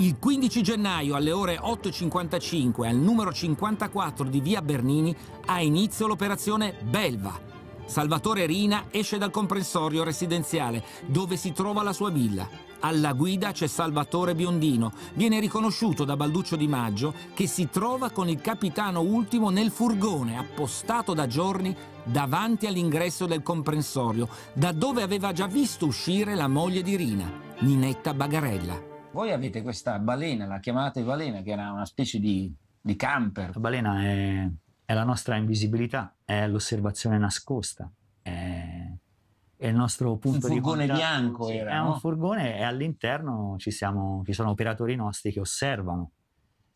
Il 15 gennaio alle ore 8.55 al numero 54 di via Bernini ha inizio l'operazione Belva. Salvatore Rina esce dal comprensorio residenziale dove si trova la sua villa. Alla guida c'è Salvatore Biondino, viene riconosciuto da Balduccio Di Maggio che si trova con il capitano ultimo nel furgone appostato da giorni davanti all'ingresso del comprensorio, da dove aveva già visto uscire la moglie di Rina, Ninetta Bagarella. Voi avete questa balena, la chiamate balena, che era una specie di, di camper. La balena è, è, la nostra invisibilità, è l'osservazione nascosta, è, è il nostro punto un di contatto. Un furgone bianco sì, era, È no? un furgone e all'interno ci, siamo, ci sono operatori nostri che osservano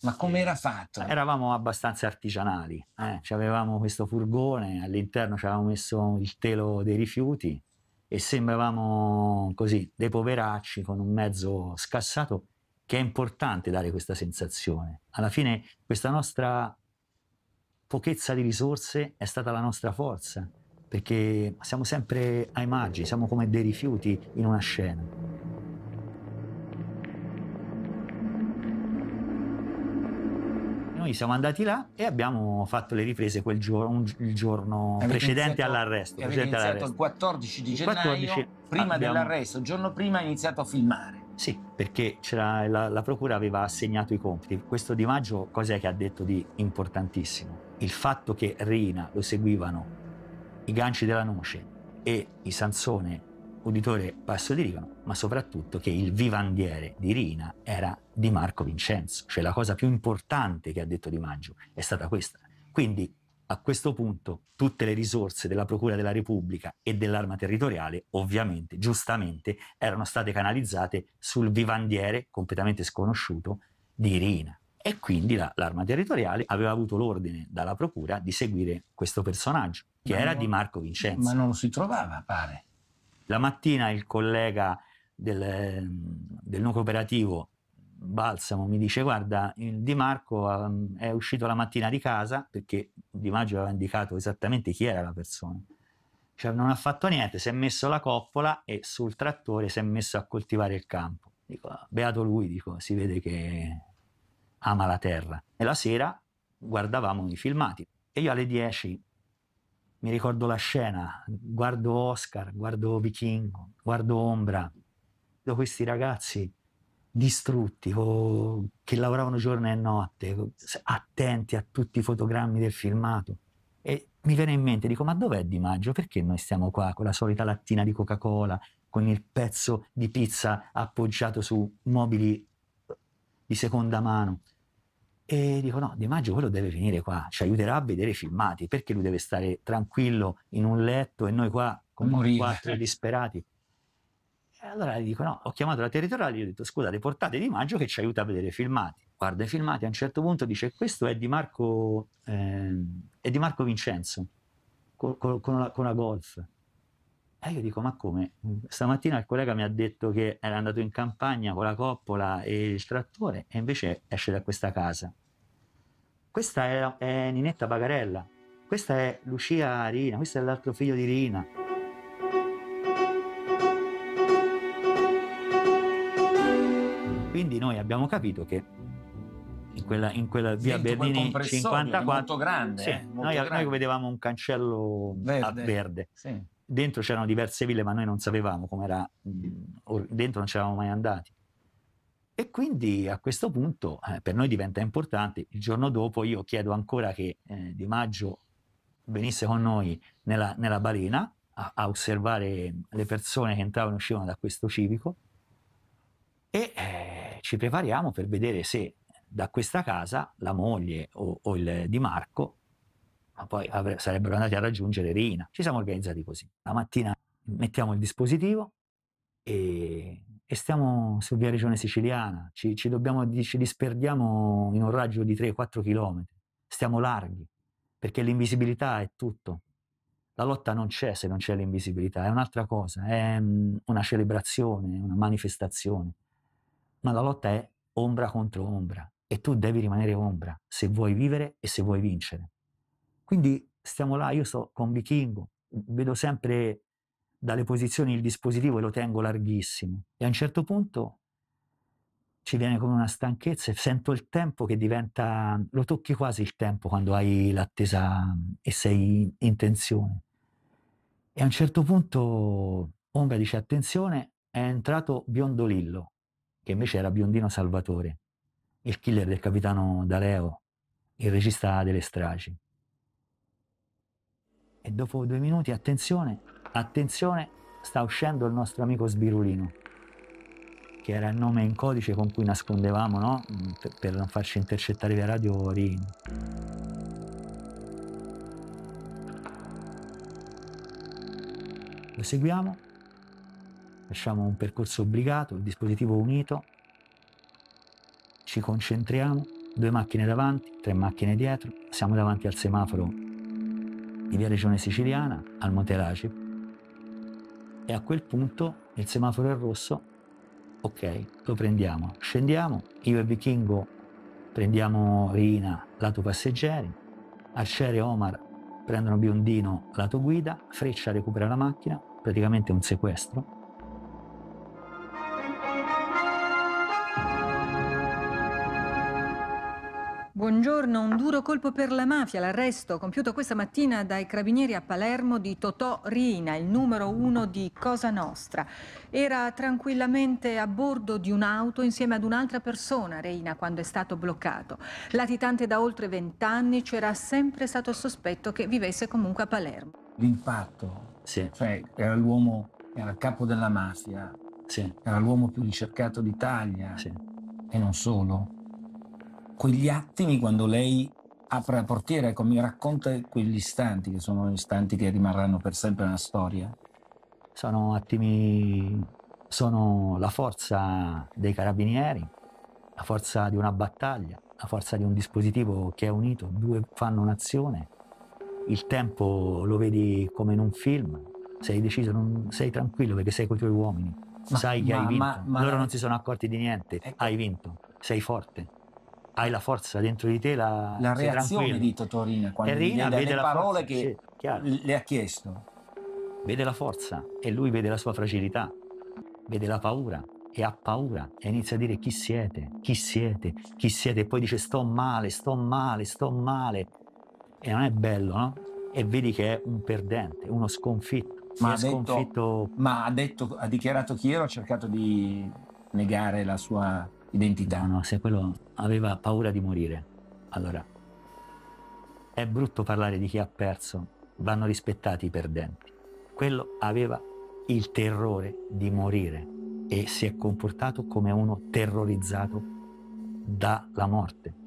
ma come era fatto? Eravamo abbastanza artigianali, eh? avevamo questo furgone, all'interno ci avevamo messo il telo dei rifiuti e sembravamo così dei poveracci con un mezzo scassato che è importante dare questa sensazione. Alla fine questa nostra pochezza di risorse è stata la nostra forza, perché siamo sempre ai margini, siamo come dei rifiuti in una scena. Noi siamo andati là e abbiamo fatto le riprese quel giorno, il giorno avete precedente iniziato, all'arresto. Precedente all'arresto. il 14 di gennaio, 14, prima abbiamo... dell'arresto, il giorno prima ha iniziato a filmare. Sì, perché la, la, procura aveva assegnato i compiti. Questo Di Maggio cos'è che ha detto di importantissimo? Il fatto che Reina lo seguivano i ganci della noce e i Sansone uditore basso di Rivano, ma soprattutto che il vivandiere di Rina era Di Marco Vincenzo, cioè la cosa più importante che ha detto Di Maggio è stata questa. Quindi a questo punto tutte le risorse della Procura della Repubblica e dell'arma territoriale, ovviamente, giustamente, erano state canalizzate sul vivandiere completamente sconosciuto di Rina. E quindi la, l'arma territoriale aveva avuto l'ordine dalla Procura di seguire questo personaggio, che ma era non, Di Marco Vincenzo. Ma non si trovava, pare. La mattina il collega del, ehm, del nuovo operativo Balsamo mi dice guarda il Di Marco ehm, è uscito la mattina di casa perché Di Maggio aveva indicato esattamente chi era la persona cioè non ha fatto niente, si è messo la coppola e sul trattore si è messo a coltivare il campo. Dico, beato lui, dico, si vede che ama la terra. E la sera guardavamo i filmati e io alle 10 mi ricordo la scena, guardo Oscar, guardo Vichingo, guardo Ombra, vedo questi ragazzi distrutti, oh, che lavoravano giorno e notte, attenti a tutti i fotogrammi del filmato. E mi viene in mente, dico, ma dov'è Di Maggio? Perché noi stiamo qua con la solita lattina di Coca-Cola, con il pezzo di pizza appoggiato su mobili eh, di seconda mano? E dico no, Di Maggio quello deve venire qua, ci aiuterà a vedere i filmati, perché lui deve stare tranquillo in un letto e noi qua con quattro disperati. E allora gli dico no, ho chiamato la territoriale, gli ho detto scusate portate Di Maggio che ci aiuta a vedere i filmati. Guarda i filmati, a un certo punto dice questo è di Marco, eh, è di Marco Vincenzo, con, con, con, la, con la golf. E eh, io dico, ma come? Stamattina il collega mi ha detto che era andato in campagna con la coppola e il trattore e invece esce da questa casa. Questa è, è Ninetta Bagarella, questa è Lucia Rina, questo è l'altro figlio di Rina. Quindi noi abbiamo capito che in quella, in quella via Sento Bernini 54 molto grande, sì, eh, molto noi, grande. noi vedevamo un cancello verde, a verde. Sì dentro c'erano diverse ville, ma noi non sapevamo come com'era, mm, dentro non ci eravamo mai andati. E quindi a questo punto eh, per noi diventa importante. Il giorno dopo io chiedo ancora che eh, Di Maggio venisse con noi nella, nella balena a, a, osservare le persone che entravano e uscivano da questo civico e eh, ci prepariamo per vedere se da questa casa la moglie o, o il Di Marco ma poi avre- sarebbero andati a raggiungere Rina. Ci siamo organizzati così. La mattina mettiamo il dispositivo e, e stiamo su via Regione Siciliana, ci, ci, dobbiamo, ci disperdiamo in un raggio di 3-4 km, stiamo larghi, perché l'invisibilità è tutto. La lotta non c'è se non c'è l'invisibilità, è un'altra cosa, è mm, una celebrazione, una manifestazione, ma la lotta è ombra contro ombra e tu devi rimanere ombra se vuoi vivere e se vuoi vincere. Quindi stiamo là, io sto con Vichingo, vedo sempre dalle posizioni il dispositivo e lo tengo larghissimo. E a un certo punto ci viene come una stanchezza e sento il tempo che diventa, lo tocchi quasi il tempo quando hai l'attesa e sei in tensione. E a un certo punto Onga dice attenzione, è entrato Biondolillo, che invece era Biondino Salvatore, il killer del capitano D'Aleo, il regista delle stragi e dopo due minuti, attenzione, attenzione, sta uscendo il nostro amico Sbirulino, che era il nome in codice con cui nascondevamo, no? Mm, per, non farci intercettare via radio Rin. Lo seguiamo, facciamo un percorso obbligato, il dispositivo unito, ci concentriamo, due macchine davanti, tre macchine dietro, siamo davanti al semaforo di via Regione Siciliana al Monte Laci. E a quel punto il semaforo è rosso, ok, lo prendiamo. Scendiamo, io e Vichingo prendiamo Rina lato passeggeri, Arciere e Omar prendono Biondino lato guida, Freccia recupera la macchina, praticamente un sequestro. Buongiorno, un duro colpo per la mafia, l'arresto compiuto questa mattina dai carabinieri a Palermo di Totò Rina, il numero uno di Cosa Nostra. Era tranquillamente a bordo di un'auto insieme ad un'altra persona, Reina, quando è stato bloccato. Latitante da oltre vent'anni c'era sempre stato il sospetto che vivesse comunque a Palermo. L'impatto, sì. cioè era l'uomo, era il capo della mafia, sì. era l'uomo più ricercato d'Italia sì. e non solo quegli attimi quando lei apre la portiera, ecco, mi racconta quegli istanti, che sono istanti che rimarranno per sempre nella storia. Sono attimi, sono la forza dei carabinieri, la forza di una battaglia, la forza di un dispositivo che è unito, due fanno un'azione. Il tempo lo vedi come in un film, sei deciso, non, sei tranquillo perché sei con i tuoi uomini, ma, sai che ma, hai vinto. Ma, Loro non si sono accorti di niente, ecco. hai vinto, sei forte hai la forza dentro di te, la, la reazione di Totorina quando Rina vede, vede le parole che sì, le ha chiesto. Vede la forza e lui vede la sua fragilità, vede la paura e ha paura e inizia a dire chi siete, chi siete, chi siete e poi dice sto male, sto male, sto male e non è bello, no? E vedi che è un perdente, uno sconfitto. Ma, ha, sconfitto... Detto, ma ha, detto, ha dichiarato Chiero, ha cercato di negare la sua identità. No, no, se quello aveva paura di morire, allora è brutto parlare di chi ha perso, vanno rispettati i perdenti. Quello aveva il terrore di morire e si è comportato come uno terrorizzato dalla morte.